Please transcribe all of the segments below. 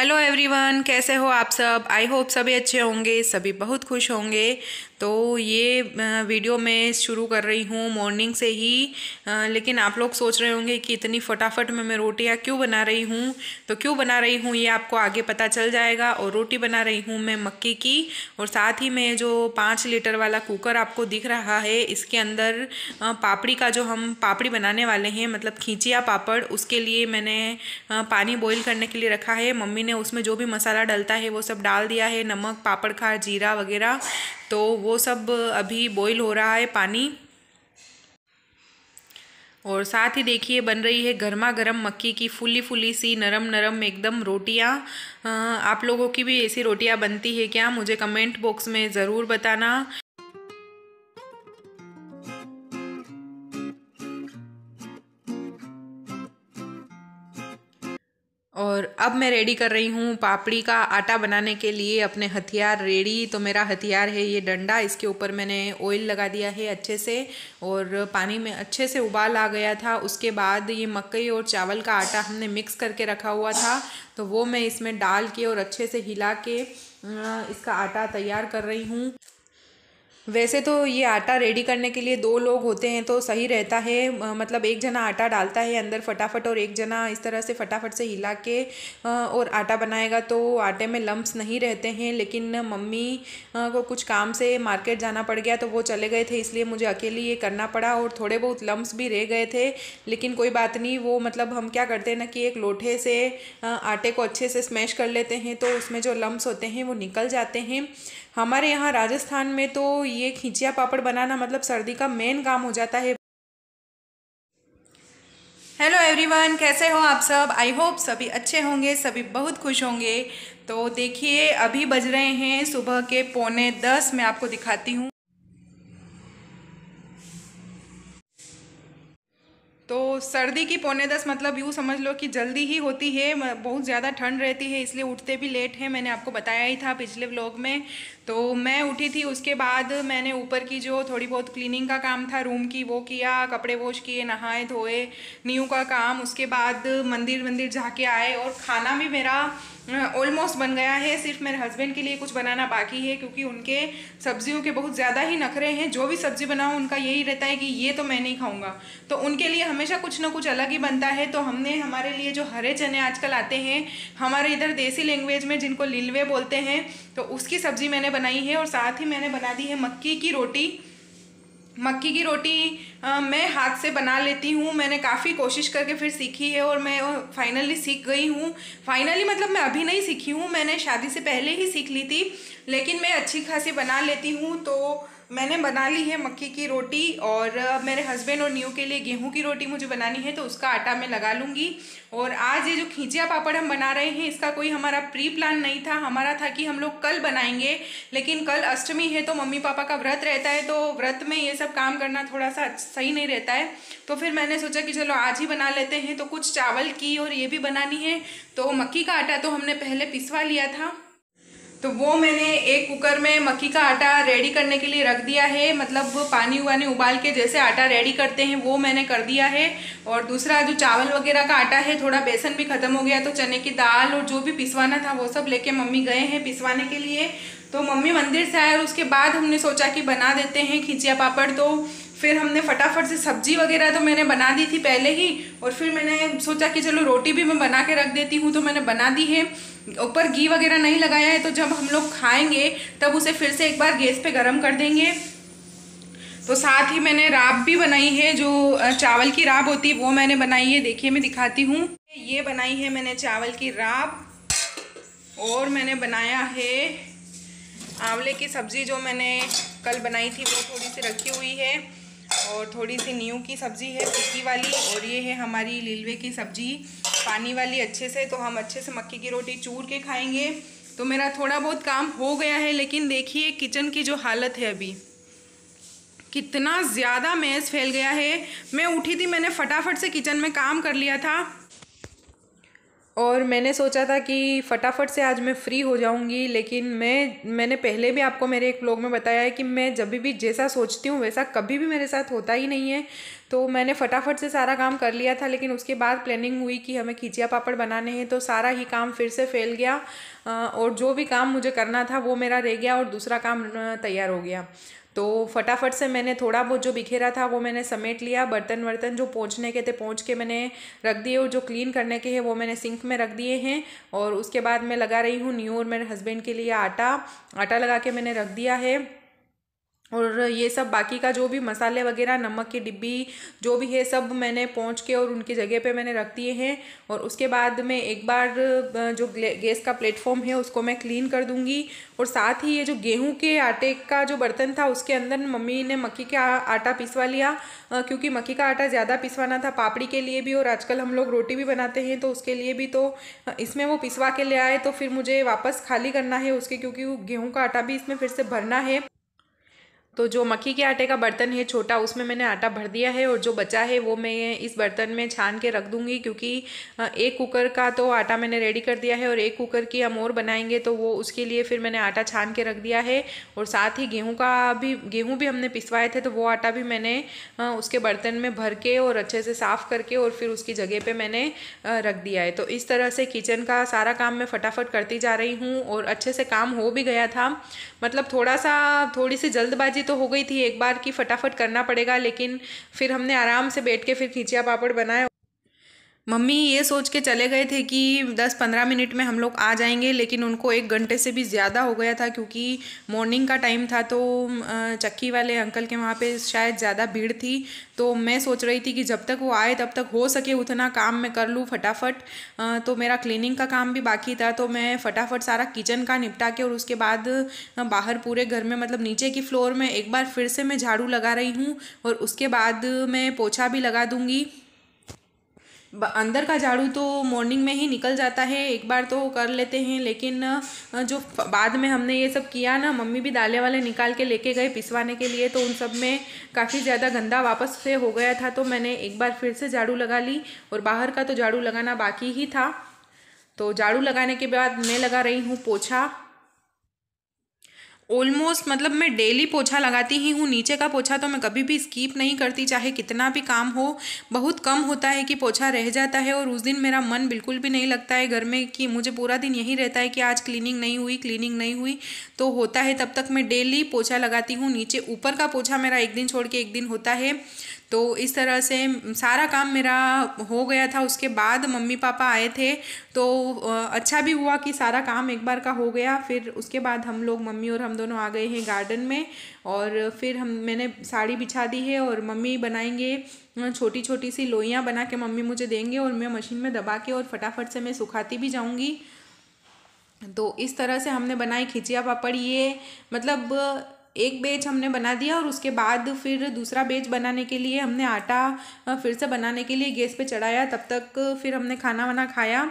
hello everyone कैसे हो आप सब आई होप सभी अच्छे होंगे सभी बहुत खुश होंगे तो ये वीडियो मैं शुरू कर रही हूँ मॉर्निंग से ही लेकिन आप लोग सोच रहे होंगे कि इतनी फटाफट में मैं रोटियाँ क्यों बना रही हूँ तो क्यों बना रही हूँ ये आपको आगे पता चल जाएगा और रोटी बना रही हूँ मैं मक्के की और साथ ही मैं जो पाँच लीटर वाला कुकर आपको दिख रहा है इसके अंदर पापड़ी का जो हम पापड़ी बनाने वाले हैं मतलब खींचिया पापड़ उसके लिए मैंने पानी बॉईल करने के लिए रखा है मम्मी ने उसमें जो भी मसाला डलता है वो सब डाल दिया है नमक पापड़ खार जीरा वगैरह तो वो सब अभी बॉईल हो रहा है पानी और साथ ही देखिए बन रही है गर्मा गर्म मक्की की फुली फुली सी नरम नरम एकदम रोटियाँ आप लोगों की भी ऐसी रोटियाँ बनती है क्या मुझे कमेंट बॉक्स में ज़रूर बताना और अब मैं रेडी कर रही हूँ पापड़ी का आटा बनाने के लिए अपने हथियार रेडी तो मेरा हथियार है ये डंडा इसके ऊपर मैंने ऑयल लगा दिया है अच्छे से और पानी में अच्छे से उबाल आ गया था उसके बाद ये मकई और चावल का आटा हमने मिक्स करके रखा हुआ था तो वो मैं इसमें डाल के और अच्छे से हिला के इसका आटा तैयार कर रही हूँ वैसे तो ये आटा रेडी करने के लिए दो लोग होते हैं तो सही रहता है मतलब एक जना आटा डालता है अंदर फटाफट और एक जना इस तरह से फटाफट से हिला के और आटा बनाएगा तो आटे में लम्ब्स नहीं रहते हैं लेकिन मम्मी को कुछ काम से मार्केट जाना पड़ गया तो वो चले गए थे इसलिए मुझे अकेले ये करना पड़ा और थोड़े बहुत लम्ब्स भी रह गए थे लेकिन कोई बात नहीं वो मतलब हम क्या करते हैं ना कि एक लोटे से आटे को अच्छे से स्मैश कर लेते हैं तो उसमें जो लम्ब्स होते हैं वो निकल जाते हैं हमारे यहाँ राजस्थान में तो ये ये खींचिया पापड़ बनाना मतलब सर्दी का मेन काम हो जाता है हेलो एवरीवन कैसे हो आप सब आई होप सभी अच्छे होंगे सभी बहुत खुश होंगे तो देखिए अभी बज रहे हैं सुबह के पौने दस मैं आपको दिखाती हूँ तो सर्दी की पौने दस मतलब यूँ समझ लो कि जल्दी ही होती है बहुत ज़्यादा ठंड रहती है इसलिए उठते भी लेट है मैंने आपको बताया ही था पिछले व्लॉग में तो मैं उठी थी उसके बाद मैंने ऊपर की जो थोड़ी बहुत क्लीनिंग का काम था रूम की वो किया कपड़े वॉश किए नहाए धोए न्यू का काम उसके बाद मंदिर मंदिर जाके आए और खाना भी मेरा ऑलमोस्ट हाँ, बन गया है सिर्फ मेरे हस्बैंड के लिए कुछ बनाना बाकी है क्योंकि उनके सब्जियों के बहुत ज़्यादा ही नखरे हैं जो भी सब्ज़ी बनाओ उनका यही रहता है कि ये तो मैं नहीं खाऊंगा तो उनके लिए हमेशा कुछ ना कुछ अलग ही बनता है तो हमने हमारे लिए जो हरे चने आजकल आते हैं हमारे इधर देसी लैंग्वेज में जिनको लिलवे बोलते हैं तो उसकी सब्ज़ी मैंने बनाई है और साथ ही मैंने बना दी है मक्की की रोटी मक्की की रोटी आ, मैं हाथ से बना लेती हूँ मैंने काफ़ी कोशिश करके फिर सीखी है और मैं फाइनली सीख गई हूँ फाइनली मतलब मैं अभी नहीं सीखी हूँ मैंने शादी से पहले ही सीख ली थी लेकिन मैं अच्छी खासी बना लेती हूँ तो मैंने बना ली है मक्की की रोटी और मेरे हस्बैंड और न्यू के लिए गेहूं की रोटी मुझे बनानी है तो उसका आटा मैं लगा लूँगी और आज ये जो खींचिया पापड़ हम बना रहे हैं इसका कोई हमारा प्री प्लान नहीं था हमारा था कि हम लोग कल बनाएंगे लेकिन कल अष्टमी है तो मम्मी पापा का व्रत रहता है तो व्रत में ये सब काम करना थोड़ा सा सही नहीं रहता है तो फिर मैंने सोचा कि चलो आज ही बना लेते हैं तो कुछ चावल की और ये भी बनानी है तो मक्की का आटा तो हमने पहले पिसवा लिया था तो वो मैंने एक कुकर में मक्की का आटा रेडी करने के लिए रख दिया है मतलब पानी वानी उबाल के जैसे आटा रेडी करते हैं वो मैंने कर दिया है और दूसरा जो चावल वगैरह का आटा है थोड़ा बेसन भी ख़त्म हो गया तो चने की दाल और जो भी पिसवाना था वो सब लेके मम्मी गए हैं पिसवाने के लिए तो मम्मी मंदिर से आए और उसके बाद हमने सोचा कि बना देते हैं खिचिया पापड़ तो फिर हमने फटाफट से सब्जी वगैरह तो मैंने बना दी थी पहले ही और फिर मैंने सोचा कि चलो रोटी भी मैं बना के रख देती हूँ तो मैंने बना दी है ऊपर घी वगैरह नहीं लगाया है तो जब हम लोग खाएंगे तब उसे फिर से एक बार गैस पे गर्म कर देंगे तो साथ ही मैंने राब भी बनाई है जो चावल की राब होती है वो मैंने बनाई है देखिए मैं दिखाती हूँ ये बनाई है मैंने चावल की राब और मैंने बनाया है आंवले की सब्ज़ी जो मैंने कल बनाई थी वो थोड़ी सी रखी हुई है और थोड़ी सी नींव की सब्ज़ी है फिक्की वाली और ये है हमारी लीलवे की सब्ज़ी पानी वाली अच्छे से तो हम अच्छे से मक्की की रोटी चूर के खाएंगे तो मेरा थोड़ा बहुत काम हो गया है लेकिन देखिए किचन की जो हालत है अभी कितना ज़्यादा मेज़ फैल गया है मैं उठी थी मैंने फटाफट से किचन में काम कर लिया था और मैंने सोचा था कि फटाफट से आज मैं फ्री हो जाऊंगी लेकिन मैं मैंने पहले भी आपको मेरे एक ब्लॉग में बताया है कि मैं जब भी जैसा सोचती हूँ वैसा कभी भी मेरे साथ होता ही नहीं है तो मैंने फटाफट से सारा काम कर लिया था लेकिन उसके बाद प्लानिंग हुई कि हमें खिचिया पापड़ बनाने हैं तो सारा ही काम फिर से फैल गया और जो भी काम मुझे करना था वो मेरा रह गया और दूसरा काम तैयार हो गया तो फटाफट से मैंने थोड़ा बहुत जो बिखेरा था वो मैंने समेट लिया बर्तन वर्तन जो पहुँचने के थे पहुँच के मैंने रख दिए और जो क्लीन करने के हैं वो मैंने सिंक में रख दिए हैं और उसके बाद मैं लगा रही हूँ न्यू और मेरे हस्बैंड के लिए आटा आटा लगा के मैंने रख दिया है और ये सब बाकी का जो भी मसाले वगैरह नमक की डिब्बी जो भी है सब मैंने पहुंच के और उनकी जगह पे मैंने रख दिए हैं और उसके बाद मैं एक बार जो गैस का प्लेटफॉर्म है उसको मैं क्लीन कर दूंगी और साथ ही ये जो गेहूं के आटे का जो बर्तन था उसके अंदर मम्मी ने मक्की का आटा पिसवा लिया क्योंकि मक्की का आटा ज़्यादा पिसवाना था पापड़ी के लिए भी और आजकल हम लोग रोटी भी बनाते हैं तो उसके लिए भी तो इसमें वो पिसवा के ले आए तो फिर मुझे वापस खाली करना है उसके क्योंकि गेहूँ का आटा भी इसमें फिर से भरना है तो जो मक्की के आटे का बर्तन है छोटा उसमें मैंने आटा भर दिया है और जो बचा है वो मैं इस बर्तन में छान के रख दूंगी क्योंकि एक कुकर का तो आटा मैंने रेडी कर दिया है और एक कुकर की हम और बनाएंगे तो वो उसके लिए फिर मैंने आटा छान के रख दिया है और साथ ही गेहूँ का भी गेहूँ भी हमने पिसवाए थे तो वो आटा भी मैंने उसके बर्तन में भर के और अच्छे से साफ़ करके और फिर उसकी जगह पर मैंने रख दिया है तो इस तरह से किचन का सारा काम मैं फटाफट करती जा रही हूँ और अच्छे से काम हो भी गया था मतलब थोड़ा सा थोड़ी सी जल्दबाजी एलर्जी तो हो गई थी एक बार कि फटाफट करना पड़ेगा लेकिन फिर हमने आराम से बैठ के फिर खींचिया पापड़ बनाया मम्मी ये सोच के चले गए थे कि 10-15 मिनट में हम लोग आ जाएंगे लेकिन उनको एक घंटे से भी ज़्यादा हो गया था क्योंकि मॉर्निंग का टाइम था तो चक्की वाले अंकल के वहाँ पे शायद ज़्यादा भीड़ थी तो मैं सोच रही थी कि जब तक वो आए तब तक हो सके उतना काम मैं कर लूँ फटाफट तो मेरा क्लीनिंग का काम भी बाकी था तो मैं फटाफट सारा किचन का निपटा के और उसके बाद बाहर पूरे घर में मतलब नीचे की फ्लोर में एक बार फिर से मैं झाड़ू लगा रही हूँ और उसके बाद मैं पोछा भी लगा दूँगी अंदर का झाड़ू तो मॉर्निंग में ही निकल जाता है एक बार तो कर लेते हैं लेकिन जो बाद में हमने ये सब किया ना मम्मी भी दाले वाले निकाल के लेके गए पिसवाने के लिए तो उन सब में काफ़ी ज़्यादा गंदा वापस से हो गया था तो मैंने एक बार फिर से झाड़ू लगा ली और बाहर का तो झाड़ू लगाना बाकी ही था तो झाड़ू लगाने के बाद मैं लगा रही हूँ पोछा ऑलमोस्ट मतलब मैं डेली पोछा लगाती ही हूँ नीचे का पोछा तो मैं कभी भी स्कीप नहीं करती चाहे कितना भी काम हो बहुत कम होता है कि पोछा रह जाता है और उस दिन मेरा मन बिल्कुल भी नहीं लगता है घर में कि मुझे पूरा दिन यही रहता है कि आज क्लीनिंग नहीं हुई क्लीनिंग नहीं हुई तो होता है तब तक मैं डेली पोछा लगाती हूँ नीचे ऊपर का पोछा मेरा एक दिन छोड़ के एक दिन होता है तो इस तरह से सारा काम मेरा हो गया था उसके बाद मम्मी पापा आए थे तो अच्छा भी हुआ कि सारा काम एक बार का हो गया फिर उसके बाद हम लोग मम्मी और हम दोनों आ गए हैं गार्डन में और फिर हम मैंने साड़ी बिछा दी है और मम्मी बनाएंगे छोटी छोटी सी लोइयाँ बना के मम्मी मुझे देंगे और मैं मशीन में दबा के और फटाफट से मैं सुखाती भी जाऊँगी तो इस तरह से हमने बनाई खिचिया पापड़ ये मतलब एक बेज हमने बना दिया और उसके बाद फिर दूसरा बेज बनाने के लिए हमने आटा फिर से बनाने के लिए गैस पे चढ़ाया तब तक फिर हमने खाना वाना खाया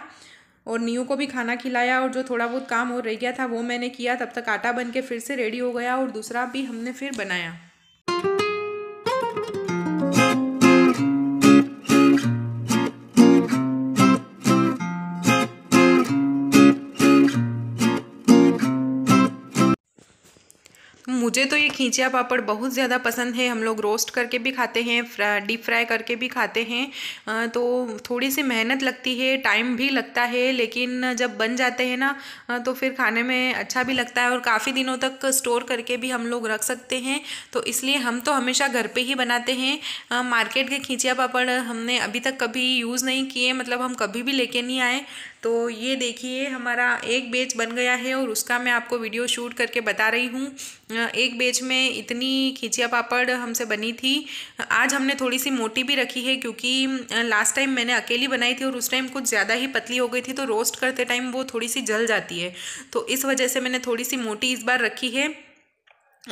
और न्यू को भी खाना खिलाया और जो थोड़ा बहुत काम और रह गया था वो मैंने किया तब तक आटा बन के फिर से रेडी हो गया और दूसरा भी हमने फिर बनाया मुझे तो ये खींचिया पापड़ बहुत ज़्यादा पसंद है हम लोग रोस्ट करके भी खाते हैं डीप फ्राई करके भी खाते हैं तो थोड़ी सी मेहनत लगती है टाइम भी लगता है लेकिन जब बन जाते हैं ना तो फिर खाने में अच्छा भी लगता है और काफ़ी दिनों तक स्टोर करके भी हम लोग रख सकते हैं तो इसलिए हम तो हमेशा घर पर ही बनाते हैं मार्केट के खींचिया पापड़ हमने अभी तक कभी यूज़ नहीं किए मतलब हम कभी भी लेके नहीं आए तो ये देखिए हमारा एक बेच बन गया है और उसका मैं आपको वीडियो शूट करके बता रही हूँ एक बेच में इतनी खिचिया पापड़ हमसे बनी थी आज हमने थोड़ी सी मोटी भी रखी है क्योंकि लास्ट टाइम मैंने अकेली बनाई थी और उस टाइम कुछ ज़्यादा ही पतली हो गई थी तो रोस्ट करते टाइम वो थोड़ी सी जल जाती है तो इस वजह से मैंने थोड़ी सी मोटी इस बार रखी है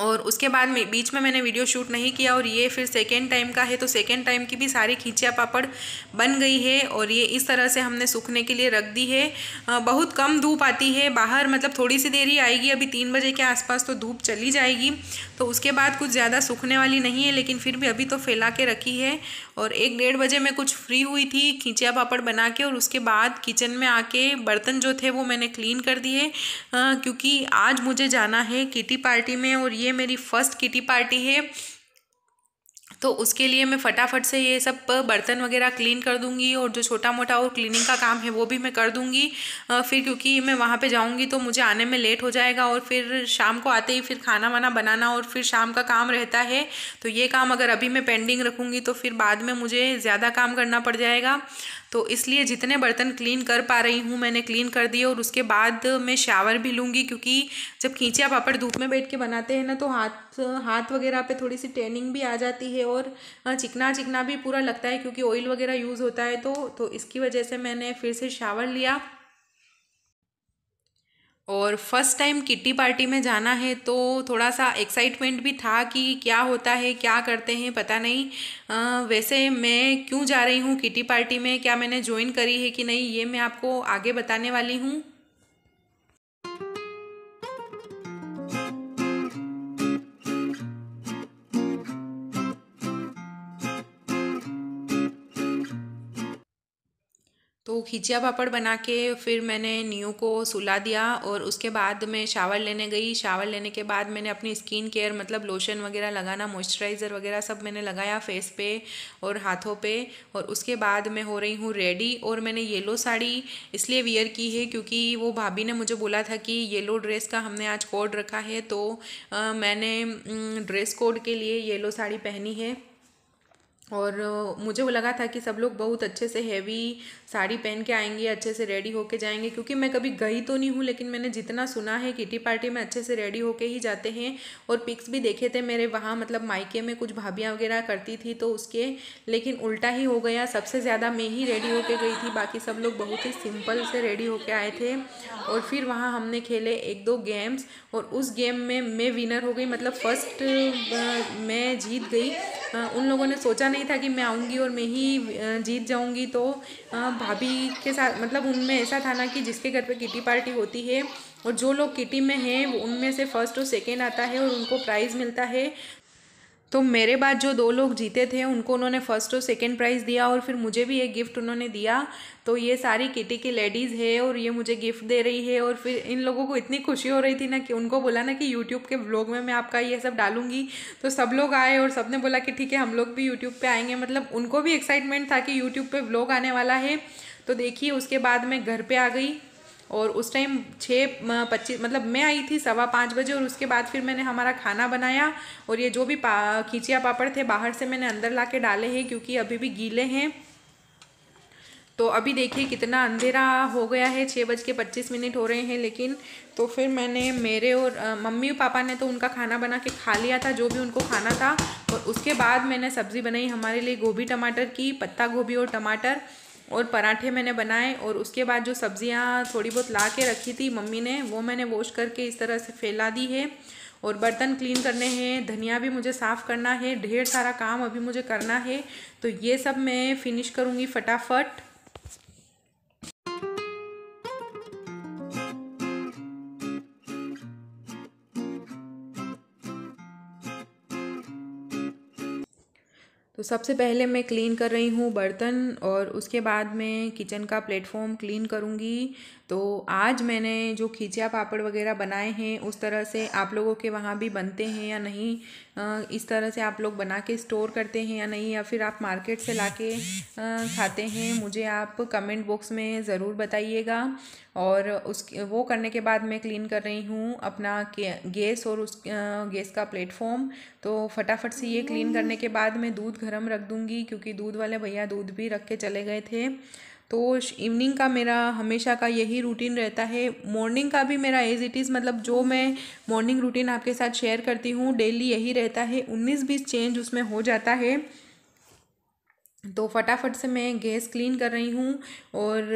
और उसके बाद में बीच में मैंने वीडियो शूट नहीं किया और ये फिर सेकेंड टाइम का है तो सेकेंड टाइम की भी सारी खींचिया पापड़ बन गई है और ये इस तरह से हमने सूखने के लिए रख दी है बहुत कम धूप आती है बाहर मतलब थोड़ी सी देरी आएगी अभी तीन बजे के आसपास तो धूप चली जाएगी तो उसके बाद कुछ ज़्यादा सूखने वाली नहीं है लेकिन फिर भी अभी तो फैला के रखी है और एक डेढ़ बजे मैं कुछ फ्री हुई थी खींचिया पापड़ बना के और उसके बाद किचन में आके बर्तन जो थे वो मैंने क्लीन कर दिए क्योंकि आज मुझे जाना है किटी पार्टी में और ये मेरी फर्स्ट किटी पार्टी है तो उसके लिए मैं फटाफट से ये सब बर्तन वगैरह क्लीन कर दूंगी और जो छोटा मोटा और क्लीनिंग का काम है वो भी मैं कर दूंगी फिर क्योंकि मैं वहाँ पे जाऊंगी तो मुझे आने में लेट हो जाएगा और फिर शाम को आते ही फिर खाना वाना बनाना और फिर शाम का काम रहता है तो ये काम अगर अभी मैं पेंडिंग रखूँगी तो फिर बाद में मुझे ज़्यादा काम करना पड़ जाएगा तो इसलिए जितने बर्तन क्लीन कर पा रही हूँ मैंने क्लीन कर दिए और उसके बाद मैं शावर भी लूँगी क्योंकि जब खींचिया पापड़ धूप में बैठ के बनाते हैं ना तो हाथ हाथ वगैरह पे थोड़ी सी टेनिंग भी आ जाती है और चिकना चिकना भी पूरा लगता है क्योंकि ऑयल वगैरह यूज़ होता है तो तो इसकी वजह से मैंने फिर से शावर लिया और फर्स्ट टाइम किट्टी पार्टी में जाना है तो थोड़ा सा एक्साइटमेंट भी था कि क्या होता है क्या करते हैं पता नहीं आ, वैसे मैं क्यों जा रही हूँ किटी पार्टी में क्या मैंने ज्वाइन करी है कि नहीं ये मैं आपको आगे बताने वाली हूँ तो खिचिया पापड़ बना के फिर मैंने नीओ को सुला दिया और उसके बाद मैं शावर लेने गई शावर लेने के बाद मैंने अपनी स्किन केयर मतलब लोशन वगैरह लगाना मॉइस्चराइज़र वगैरह सब मैंने लगाया फेस पे और हाथों पे और उसके बाद मैं हो रही हूँ रेडी और मैंने येलो साड़ी इसलिए वियर की है क्योंकि वो भाभी ने मुझे बोला था कि येलो ड्रेस का हमने आज कोड रखा है तो आ, मैंने ड्रेस कोड के लिए येलो साड़ी पहनी है और मुझे वो लगा था कि सब लोग बहुत अच्छे से हैवी साड़ी पहन के आएंगे अच्छे से रेडी होके जाएंगे क्योंकि मैं कभी गई तो नहीं हूँ लेकिन मैंने जितना सुना है किटी पार्टी में अच्छे से रेडी होके ही जाते हैं और पिक्स भी देखे थे मेरे वहाँ मतलब मायके में कुछ भाभियाँ वगैरह करती थी तो उसके लेकिन उल्टा ही हो गया सबसे ज़्यादा मैं ही रेडी होके गई थी बाकी सब लोग बहुत ही सिंपल से रेडी होके आए थे और फिर वहाँ हमने खेले एक दो गेम्स और उस गेम में मैं विनर हो गई मतलब फर्स्ट मैं जीत गई उन लोगों ने सोचा नहीं नहीं था कि मैं आऊँगी और मैं ही जीत जाऊँगी तो भाभी के साथ मतलब उनमें ऐसा था ना कि जिसके घर पे किटी पार्टी होती है और जो लोग किटी में हैं उनमें से फर्स्ट और सेकेंड आता है और उनको प्राइज़ मिलता है तो मेरे बाद जो दो लोग जीते थे उनको उन्होंने फर्स्ट और सेकंड प्राइज़ दिया और फिर मुझे भी ये गिफ्ट उन्होंने दिया तो ये सारी किटी की लेडीज़ है और ये मुझे गिफ्ट दे रही है और फिर इन लोगों को इतनी खुशी हो रही थी ना कि उनको बोला ना कि यूट्यूब के ब्लॉग में मैं आपका ये सब डालूंगी तो सब लोग आए और सब ने बोला कि ठीक है हम लोग भी यूट्यूब पर आएंगे मतलब उनको भी एक्साइटमेंट था कि यूट्यूब पर ब्लॉग आने वाला है तो देखिए उसके बाद मैं घर पर आ गई और उस टाइम छः पच्चीस मतलब मैं आई थी सवा पाँच बजे और उसके बाद फिर मैंने हमारा खाना बनाया और ये जो भी पा खींचिया पापड़ थे बाहर से मैंने अंदर ला के डाले हैं क्योंकि अभी भी गीले हैं तो अभी देखिए कितना अंधेरा हो गया है छः बज के पच्चीस मिनट हो रहे हैं लेकिन तो फिर मैंने मेरे और मम्मी और पापा ने तो उनका खाना बना के खा लिया था जो भी उनको खाना था और उसके बाद मैंने सब्ज़ी बनाई हमारे लिए गोभी टमाटर की पत्ता गोभी और टमाटर और पराठे मैंने बनाए और उसके बाद जो सब्ज़ियाँ थोड़ी बहुत ला के रखी थी मम्मी ने वो मैंने वॉश करके इस तरह से फैला दी है और बर्तन क्लीन करने हैं धनिया भी मुझे साफ़ करना है ढेर सारा काम अभी मुझे करना है तो ये सब मैं फिनिश करूँगी फटाफट तो सबसे पहले मैं क्लीन कर रही हूँ बर्तन और उसके बाद मैं किचन का प्लेटफॉर्म क्लीन करूँगी तो आज मैंने जो खींचिया पापड़ वगैरह बनाए हैं उस तरह से आप लोगों के वहाँ भी बनते हैं या नहीं इस तरह से आप लोग बना के स्टोर करते हैं या नहीं या फिर आप मार्केट से ला के खाते हैं मुझे आप कमेंट बॉक्स में ज़रूर बताइएगा और उस वो करने के बाद मैं क्लीन कर रही हूँ अपना गैस और उस गैस का प्लेटफॉर्म तो फटाफट से ये क्लीन करने के बाद मैं दूध गर्म रख दूँगी क्योंकि दूध वाले भैया दूध भी रख के चले गए थे तो इवनिंग का मेरा हमेशा का यही रूटीन रहता है मॉर्निंग का भी मेरा एज इट इज़ मतलब जो मैं मॉर्निंग रूटीन आपके साथ शेयर करती हूँ डेली यही रहता है उन्नीस बीस चेंज उसमें हो जाता है तो फटाफट से मैं गैस क्लीन कर रही हूँ और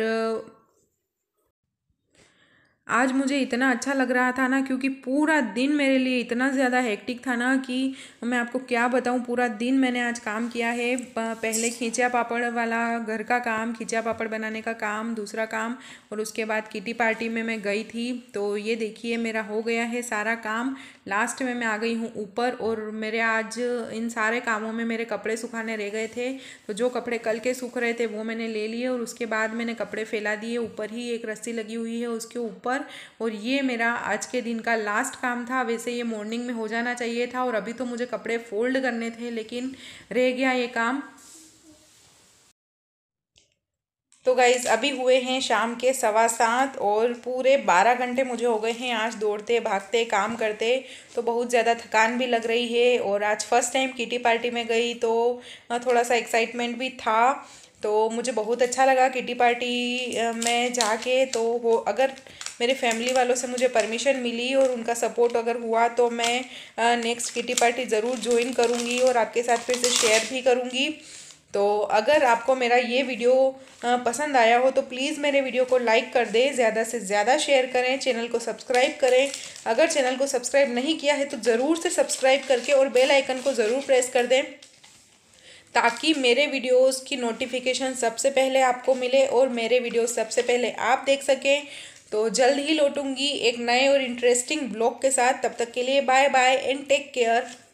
आज मुझे इतना अच्छा लग रहा था ना क्योंकि पूरा दिन मेरे लिए इतना ज़्यादा हेक्टिक था ना कि मैं आपको क्या बताऊँ पूरा दिन मैंने आज काम किया है पहले खींचा पापड़ वाला घर का काम खींचा पापड़ बनाने का काम दूसरा काम और उसके बाद किटी पार्टी में मैं गई थी तो ये देखिए मेरा हो गया है सारा काम लास्ट में मैं आ गई हूँ ऊपर और मेरे आज इन सारे कामों में मेरे कपड़े सुखाने रह गए थे तो जो कपड़े कल के सूख रहे थे वो मैंने ले लिए और उसके बाद मैंने कपड़े फैला दिए ऊपर ही एक रस्सी लगी हुई है उसके ऊपर पर और ये मेरा आज के दिन का लास्ट काम था वैसे ये मॉर्निंग में हो जाना चाहिए था और अभी तो मुझे कपड़े फोल्ड करने थे लेकिन रह गया ये काम तो गाइज़ अभी हुए हैं शाम के सवा सात और पूरे बारह घंटे मुझे हो गए हैं आज दौड़ते भागते काम करते तो बहुत ज़्यादा थकान भी लग रही है और आज फर्स्ट टाइम किटी पार्टी में गई तो थोड़ा सा एक्साइटमेंट भी था तो मुझे बहुत अच्छा लगा किटी पार्टी में जाके तो वो अगर मेरे फैमिली वालों से मुझे परमिशन मिली और उनका सपोर्ट अगर हुआ तो मैं नेक्स्ट किटी पार्टी ज़रूर ज्वाइन करूँगी और आपके साथ फिर से शेयर भी करूँगी तो अगर आपको मेरा ये वीडियो पसंद आया हो तो प्लीज़ मेरे वीडियो को लाइक कर दें ज़्यादा से ज़्यादा शेयर करें चैनल को सब्सक्राइब करें अगर चैनल को सब्सक्राइब नहीं किया है तो ज़रूर से सब्सक्राइब करके और बेल आइकन को ज़रूर प्रेस कर दें ताकि मेरे वीडियोस की नोटिफिकेशन सबसे पहले आपको मिले और मेरे वीडियोस सबसे पहले आप देख सकें तो जल्द ही लौटूंगी एक नए और इंटरेस्टिंग ब्लॉग के साथ तब तक के लिए bye bye and take care